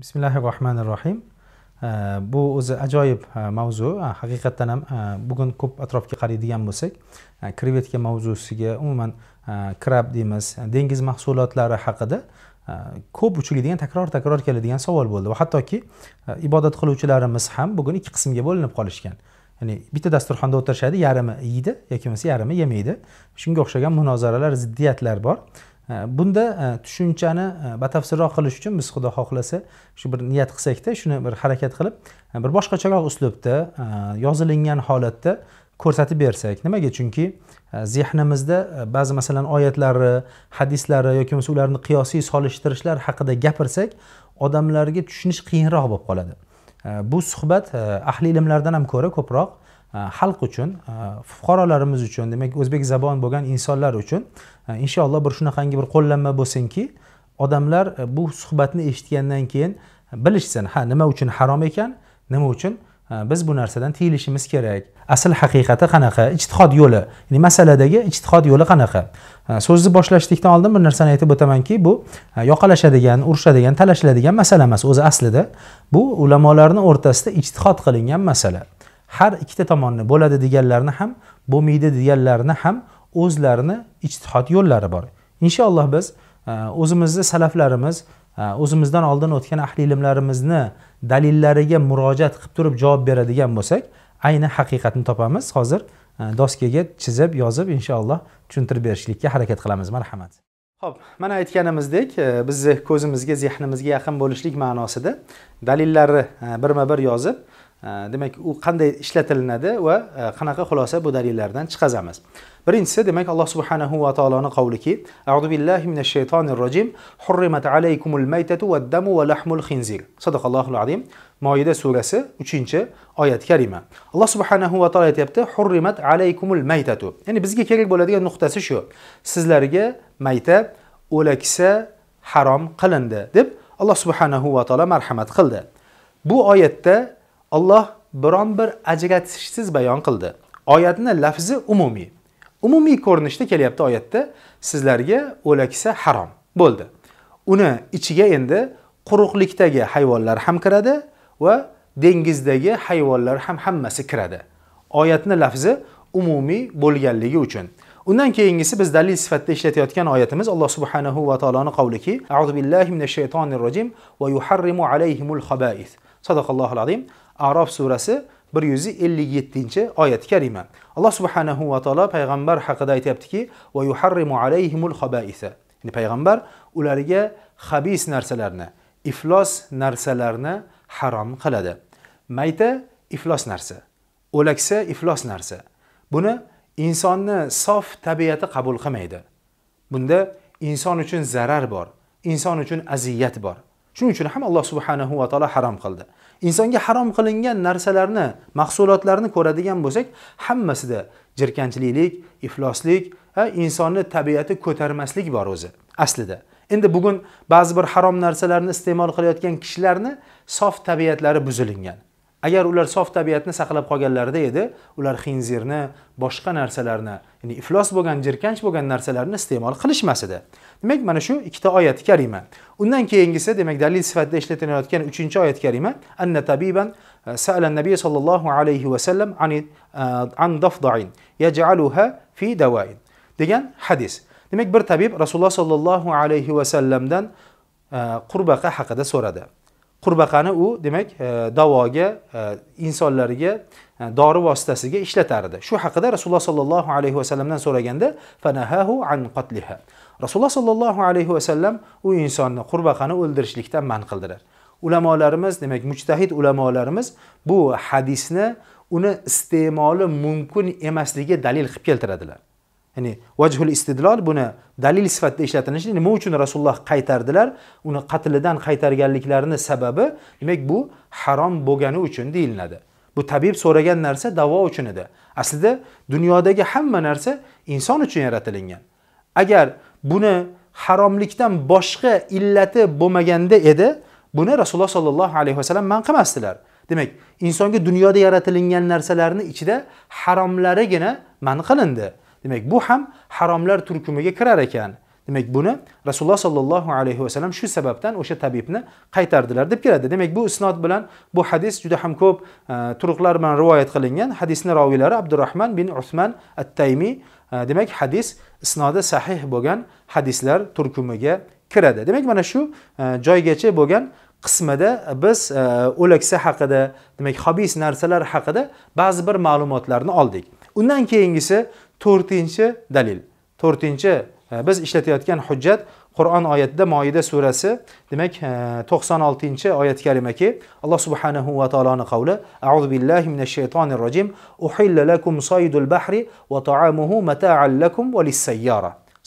bismillahi rohmanir rohim bu o'zi ajoyib e, mavzu e, haqiqatdan ham e, bugun ko'p atrofga qaraydigan bo'lsak krevetka mavzusiga umuman krab deymiz dengiz mahsulotlari haqida ko'p uchraydigan takror takror keladigan savol bo'ldi va hattoki ibodat qiluvchilarimiz ham bugun ikki qismga bo'linib qolishgan ya'ni bitta dasturxonda o'tirishadi yarmi yeydi yoki bo'lmasa yarmi yemaydi shunga o'xshagan munozaralar ziddiyatlar bor bunda e, tushunchani e, batafsilroq qilish uchun biz xudo xohlasa shu bir niyat qilsakda shuni bir harakat qilib e, bir boshqacharoq uslubda yozilingan holatda ko'rsatib bersak nimaga chunki zehnimizda ba'zi masalan oyatlari hadislari yoki bo'lmasa ularni qiyosiy solishtirishlar haqida gapirsak odamlarga tushunish qiyinroq bo'lib qoladi bu suhbat ahli ilmlardan ham ko'ra ko'proq E, xalq uchun e, fuqarolarimiz uchun demak o'zbek zabon bo'lgan insonlar uchun e, inshaalloh bir shunaqangi bir qo'llanma bo'lsinki odamlar bu suhbatni eshitgandan keyin bilishsin ha nima uchun harom ekan nima uchun biz bu narsadan tiyilishimiz kerak asl haqiqati qanaqa ijtihod yo'li ya'ni masaladagi ijtihod yo'li qanaqa so'zni boshlashlikdan oldin bir narsani aytib o'tamanki bu yoqalashadigan urushadigan talashiladigan masala emas o'zi aslida bu ulamolarni o'rtasida ijtihod qilingan masala har ikkita tomonni bo'ladi deganlarni ham bo'lmaydi deganlarni ham o'zlarini ijtihod yo'llari bor inshaalloh biz e, o'zimizni salaflarimiz e, o'zimizdan oldin o'tgan ahli ilmlarimizni dalillariga murojaat qilib turib javob beradigan bo'lsak ayni haqiqatni topamiz hozir e, doskaga chizib yozib inshaalloh tushuntirib berishlikka harakat qilamiz marhamat ho'p mana aytganimizdek bizni ko'zimizga zehnimizga yaqin bo'lishlik ma'nosida dalillarni birma bir yozib demak u qanday ishlatilinadi va e, qanaqa xulosa bu dalillardan chiqazamiz birinchisi demak alloh subhanahu va taoloni qavliki a'udu billahi minash shaytonir rojim hurrimat alaykumul maytatu damu va lahmul xinzir sadaqallohul azim moyida surasi 3 oyat karima alloh subhanahu va taolo aytyapti hurrimat alaykumul maytatu ya'ni bizga kerak bo'ladigan nuqtasi shu sizlarga mayta o'laksa harom qilindi deb alloh subhanahu va taolo marhamat qildi bu oyatda Alloh biron bir ajratishsiz bayon qildi. Oyatni lafzi umumiy. Umumiy ko'rinishda kelyapti oyatda sizlarga o'laksa harom. Bo'ldi. Uni ichiga endi quruqlikdagi hayvonlar ham kiradi va dengizdagi hayvonlar ham hammasi kiradi. Oyatni lafzi umumiy bo'lganligi uchun Undan keyingisi biz dalil sifatida ishlatayotgan oyatimiz Alloh subhanahu va taoloning qavliki: "A'udhu billahi minash shaytonir rojim va yuharrimu alayhimul xaba'is." sadaqallohu alim arof surasi bir yuz ellik yettinchi oyati karima alloh subhanahu va taolo payg'ambar haqida aytyaptiki va yuharrimu alayhimul ya'ni payg'ambar ularga habis narsalarni iflos narsalarni harom qiladi mayta iflos narsa o'laksa iflos narsa buni insonni sof tabiati qabul qilmaydi bunda inson uchun zarar bor inson uchun aziyat bor shuning uchun ham alloh subhanahu va taolo harom qildi insonga harom qilingan narsalarni mahsulotlarni ko'radigan bo'lsak hammasida jirkanchlilik ifloslik va insonni tabiati ko'tarmaslik bor o'zi aslida endi bugun ba'zi bir harom narsalarni iste'mol qilayotgan kishilarni sof tabiatlari buzilingan agar ular sof tabiatni saqlab qolganlarida edi ular xinzirni boshqa narsalarni ya'ni iflos bo'lgan jirkanch bo'lgan narsalarni iste'mol qilishmas edi demak mana shu ikkita oyat karima undan keyingisi demak dalil sifatida ishlatilayotgan uchinchi oyat karima anna tabiban e, sa'ala nabiy sollallohu alayhi vasallam e, an dafdain yaj'aluha fi dawain degan hadis demak bir tabib rasululloh sollallohu alayhi vasallamdan e, qurbaqa haqida so'radi qurbaqani u demak e, davoga e, insonlarga e, dori vositasiga ishlatardi shu haqida rasululloh sollallohu alayhi vasallamdan so'raganda fanahahu an qatliha rasululloh sollallohu alayhi vasallam u insonni qurbaqani o'ldirishlikdan man qildilar ulamolarimiz demak mujtahid ulamolarimiz bu hadisni uni iste'moli mumkin emasligi dalil qilib keltiradilar ya'ni vajhul istidlol buni dalil sifatida ishlatilishi nima uchun rasululloh qaytardilar uni qatlidan qaytarganliklarini sababi demak bu harom bo'lgani uchun deyilinadi bu tabib so'ragan narsa davo uchun edi aslida dunyodagi hamma narsa inson uchun yaratilingan agar buni haromlikdan boshqa illati bo'lmaganda edi buni rasululloh sollallohu alayhi vasallam man qilmasdilar demak insonga dunyoda yaratilingan narsalarni ichida haromlarigina man qilindi demak bu ham haromlar turkumiga kirar ekan demak buni rasululloh sollallohu alayhi vasallam shu sababdan o'sha tabibni qaytardilar deb keladi demak bu isnod bilan bu hadis juda ham ko'p e, turuqlar bilan rivoyat qilingan hadisni roviylari Abdurrahman bin usman at taymiy e, demak hadis isnodi sahih bo'lgan hadislar turkumiga kiradi demak mana shu e, joygacha bo'lgan qismida biz o'laksa haqida demak xobis narsalar haqida ba'zi bir ma'lumotlarni oldik undan keyingisi to'rtinchi dalil to'rtinchi e, biz ishlatayotgan hujjat qur'on oyatida moida surasi demak e, to'qson oltinchi oyat karimaki alloh subhanahu va taoloni qavli azu billahi minash shaytonir rojim uhilla lakum soydul bahri va taamuhu lakum va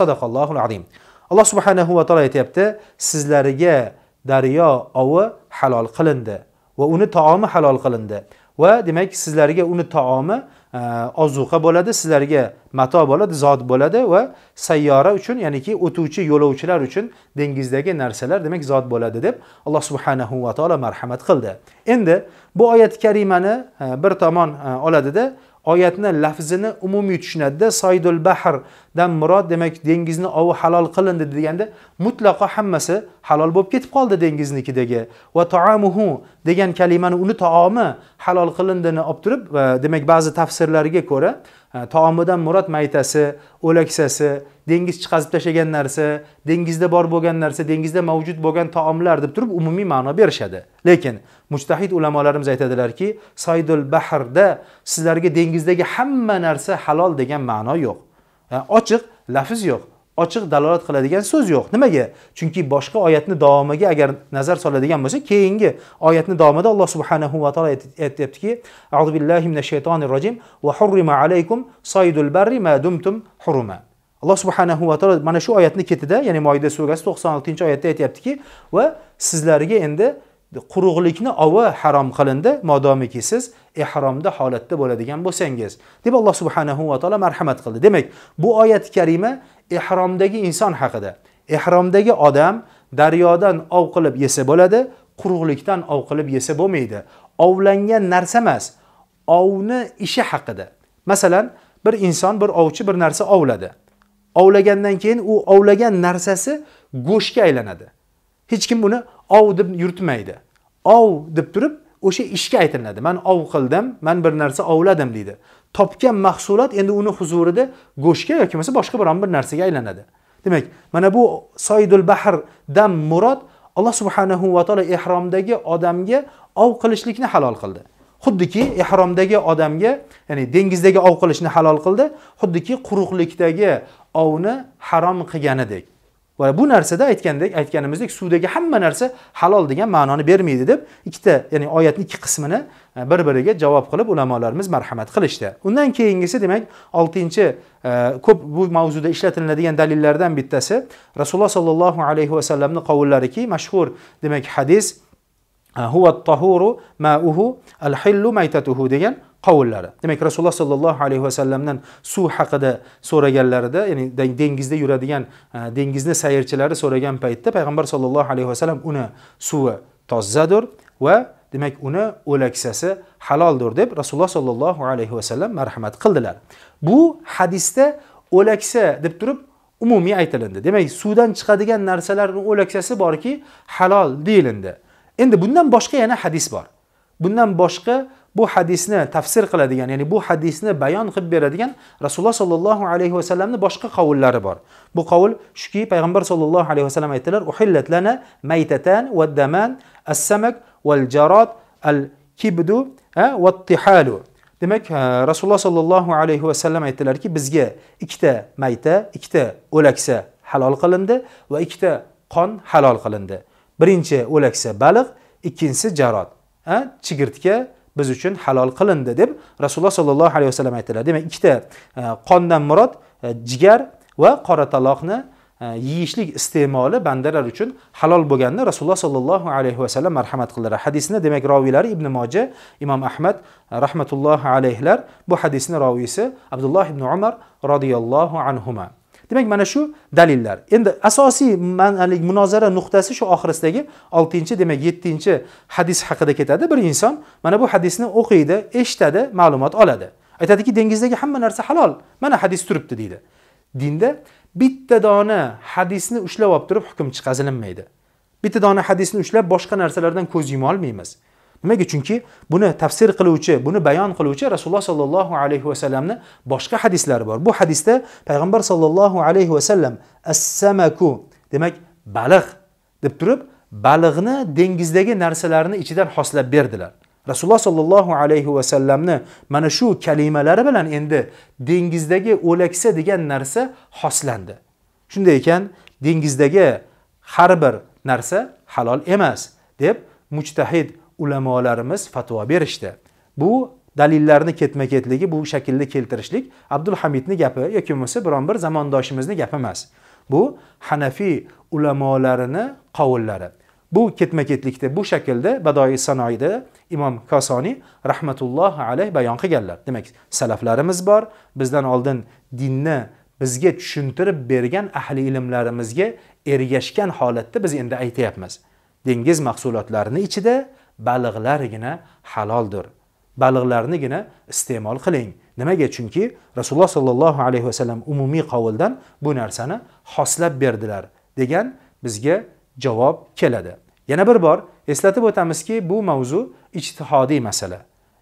sadaqallohul azim alloh subhanahu va taolo aytyapti sizlarga daryo ovi halol qilindi va uni taomi halol qilindi va demak sizlarga uni taomi ozuqa bo'ladi sizlarga mato bo'ladi zot bo'ladi va sayyora uchun ya'niki o'tuvchi yo'lovchilar uchun dengizdagi narsalar demak zot bo'ladi deb alloh subhanahu va taolo marhamat qildi endi bu oyati karimani e, bir tomon e, oladida oyatni lafzini umumiy tushunadida soydul bahrdan murod demak dengizni ovi halol qilindi deganda mutlaqo hammasi halol bo'lib ketib qoldi dengiznikidagi va taomuhu degan kalimani uni taomi halol qilindini olib turib demak ba'zi tafsirlarga ko'ra taomidan murod maytasi o'laksasi dengiz chiqazib tashlagan narsa dengizda bor bo'lgan narsa dengizda mavjud bo'lgan taomlar deb turib umumiy ma'no berishadi lekin mujtahid ulamolarimiz aytadilarki saydul bahrda sizlarga dengizdagi hamma narsa halol degan ma'no yo'q ochiq lafz yo'q ochiq dalolat qiladigan so'z yo'q nimaga chunki boshqa oyatni davomiga agar nazar soladigan bo'lsak keyingi oyatni davomida alloh subhanahu va taolo aytyaptiki azu billahi minash shaytonir rojim va hurrima alaykum soydul barri ma dumtum huruma alloh subhanahu va taolo mana shu oyatni ketida ya'ni moyida surasi to'qson oltinchi oyatda aytyaptiki va sizlarga endi quruqlikni ovi harom qilindi modomiki siz ehromda holatda bo'ladigan bo'lsangiz deb alloh subhanahu va taolo marhamat qildi demak bu oyati karima ehromdagi inson haqida ehromdagi odam daryodan ov qilib yesa bo'ladi quruqlikdan ov qilib yesa bo'lmaydi ovlangan narsa emas ovni ishi haqida masalan bir inson bir ovchi bir narsa ovladi ovlagandan keyin u ovlagan narsasi go'shtga aylanadi hech kim buni ov deb yuritmaydi ov deb turib o'sha ishga aytiladi man ov qildim man bir narsa ovladim deydi topgan mahsulot endi uni huzurida go'shtga yoki bo'lmasa boshqa biron bir narsaga aylanadi demak mana bu soidul bahr dam murod alloh subhanahu va taolo ehromdagi odamga ov qilishlikni halol qildi xuddiki ehromdagi odamga ya'ni dengizdagi ov qilishni halol qildi xuddiki quruqlikdagi ovni harom qilganidek va bu narsada aytgandek aytganimizdek suvdagi hamma narsa halol degan ma'noni bermaydi deb ikkita ya'ni oyatni ikki qismini e, bir biriga javob qilib ulamolarimiz marhamat qilishdi undan keyingisi demak oltinchi e, ko'p bu mavzuda ishlatiladigan dalillardan bittasi rasululloh sollallohu alayhi vasallamni qovullariki mashhur demak hadis e, huva tahuru mauhu al hillu maytatuhu degan qovullari demak rasululloh sollallohu alayhi vasallamdan suv haqida so'raganlarida ya'ni dengizda yuradigan e, dengizni sayrchilari so'ragan paytda payg'ambar sollallohu alayhi vasallam uni suvi tozzadir va demak uni o'laksasi haloldir deb rasululloh sollallohu alayhi vasallam marhamat qildilar bu hadisda o'laksa deb turib umumiy aytilindi demak suvdan chiqadigan narsalarni o'laksasi borki halol deyilindi endi bundan boshqa yana hadis bor bundan boshqa bu hadisni tafsir qiladigan ya'ni bu hadisni bayon qilib beradigan rasululloh sollallohu alayhi vasallamni boshqa qovullari bor bu qovul shuki payg'ambar sollallohu alayhi vasallam aytdilar uhillatlana maytatan va daman assamak val jarot al kibdu va tihalu demak rasululloh sollallohu alayhi vasallam aytdilarki bizga ikkita mayta ikkita o'laksa halol qilindi va ikkita qon halol qilindi birinchi o'laksa baliq ikkinchisi jarot chigirtka biz uchun halol qilindi deb rasululloh sollallohu alayhi vasallam aytdilar demak ikkita e, qondan murod e, jigar va qorataloqni e, yeyishlik iste'moli bandalar uchun halol bo'lganini rasululloh sollallohu alayhi vasallam marhamat qildilar hadisni demak roviylari ibn moja imom ahmad rahmatullohi alayhilar bu hadisni roviysi abdulloh ibn umar roziyallohu anhuma demak mana shu dalillar endi asosiy munozara nuqtasi shu oxirisidagi oltinchi demak yettinchi hadis haqida ketadi bir inson mana bu hadisni o'qiydi eshitadi ma'lumot oladi aytadiki dengizdagi hamma narsa halol mana hadis turibdi deydi dinda bitta dona hadisni ushlab olib turib hukm chiqazilinmaydi bitta dona hadisni ushlab boshqa narsalardan ko'z yuma olmaymiz nimaga chunki buni tafsir qiluvchi buni bayon qiluvchi rasululloh sollallohu alayhi vasallamni boshqa hadislari bor bu hadisda payg'ambar sollallohu alayhi vasallam assamaku demak baliq deb turib baliqni dengizdagi narsalarni ichidan hoslab berdilar rasululloh sollallohu alayhi vasallamni mana shu kalimalari bilan endi dengizdagi o'laksa degan narsa xoslandi shunday ekan dengizdagi har bir narsa halol emas deb mujtahid ulamolarimiz fatvo berishdi bu dalillarni ketma ketligi bu shaklda keltirishlik abdulhamidni gapi yoki bo'lmasa biron bir zamondoshimizni gapi emas bu hanafiy ulamolarini qovullari bu ketma ketlikda bu shaklda badoi sanoida imom kosoniy rahmatullohi alayh bayon qilganlar demak salaflarimiz bor bizdan oldin dinni bizga tushuntirib bergan ahli ilmlarimizga ergashgan holatda biz endi aytyapmiz dengiz mahsulotlarini ichida baliqlargina haloldir baliqlarnigina iste'mol qiling nimaga chunki rasululloh sollallohu alayhi vasallam umumiy qovuldan bu narsani xoslab berdilar degan bizga javob keladi yana bir bor eslatib o'tamizki bu mavzu ijtihodiy masala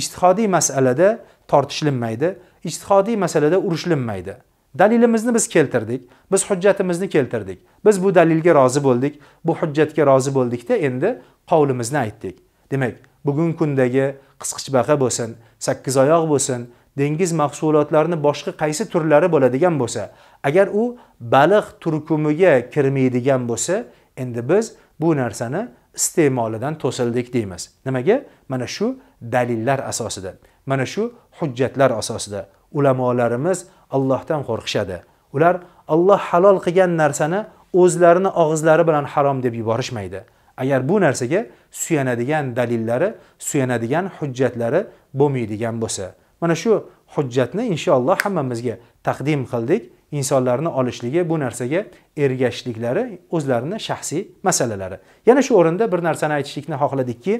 ijtihodiy masalada tortishlinmaydi ijtihodiy masalada urushlinmaydi dalilimizni biz keltirdik biz hujjatimizni keltirdik biz bu dalilga rozi bo'ldik bu hujjatga rozi bo'ldikda endi qovlimizni aytdik demak bugungi kundagi qisqichbaqa bo'lsin sakkizoyoq bo'lsin dengiz mahsulotlarini boshqa qaysi turlari bo'ladigan bo'lsa agar u baliq turkumiga kirmaydigan bo'lsa endi biz bu narsani iste'molidan to'sildik deymiz nimaga mana shu dalillar asosida mana shu hujjatlar asosida ulamolarimiz allohdan qo'rqishadi ular olloh halol qilgan narsani o'zlarini og'izlari bilan harom deb yuborishmaydi agar bu narsaga suyanadigan dalillari suyanadigan hujjatlari bo'lmaydigan bo'lsa mana shu hujjatni inshaalloh hammamizga taqdim qildik insonlarni olishligi bu narsaga ergashishliklari o'zlarini shaxsiy masalalari yana shu o'rinda bir narsani aytishlikni xohladikki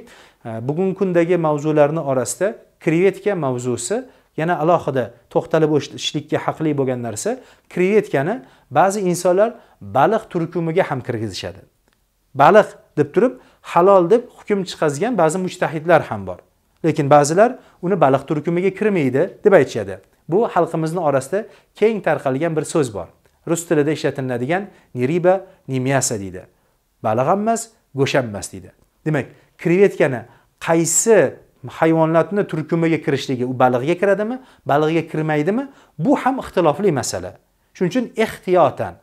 e, bugungi kundagi mavzularni orasida krevetka mavzusi yana alohida to'xtalib o'tishlikka haqli bo'lgan narsa krevetkani ba'zi insonlar baliq turkumiga ham kirgizishadi baliq deb turib halol deb hukm chiqazgan ba'zi mujtahidlar ham bor lekin ba'zilar uni baliq turkumiga kirmaydi deb aytishadi bu xalqimizni orasida keng tarqalgan bir so'z bor rus tilida ishlatiladigan niriba nimyasa deydi baliq ham emas go'sht ham emas deydi demak krevetkani qaysi hayvonlarni turkumiga kirishligi u baliqga kiradimi baliqga kirmaydimi bu ham ixtilofli masala shuning uchun ehtiyotan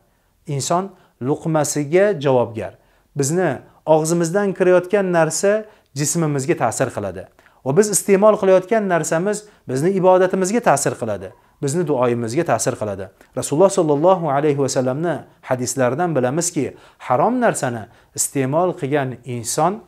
inson luqmasiga javobgar bizni og'zimizdan kirayotgan narsa jismimizga ta'sir qiladi va biz iste'mol qilayotgan narsamiz bizni ibodatimizga ta'sir qiladi bizni duoyimizga ta'sir qiladi rasululloh sollallohu alayhi vasallamni hadislaridan bilamizki harom narsani iste'mol qilgan inson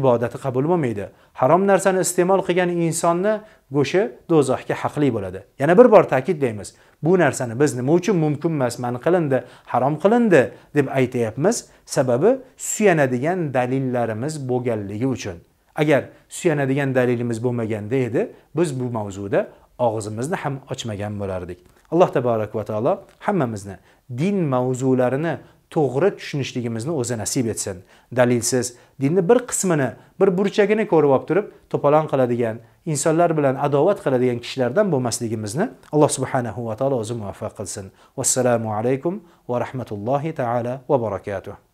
ibodati qabul bo'lmaydi harom narsani iste'mol qilgan insonni go'shti do'zaxga haqli bo'ladi yana bir bor ta'kidlaymiz bu narsani biz nima uchun mumkin emas man qilindi harom qilindi deb aytyapmiz sababi suyanadigan dalillarimiz bo'lganligi uchun agar suyanadigan dalilimiz bo'lmaganda edi biz bu mavzuda og'zimizni ham ochmagan bo'lardik alloh taborak va taolo hammamizni din mavzularini to'g'ri tushunishligimizni o'zi nasib etsin dalilsiz dinni bir qismini bir burchagini ko'rib olib turib to'polon qiladigan insonlar bilan adovat qiladigan kishilardan bo'lmasligimizni alloh subhanahu va taolo o'zi muvaffaq qilsin vassalomu alaykum va rahmatullohi taala va barakatuh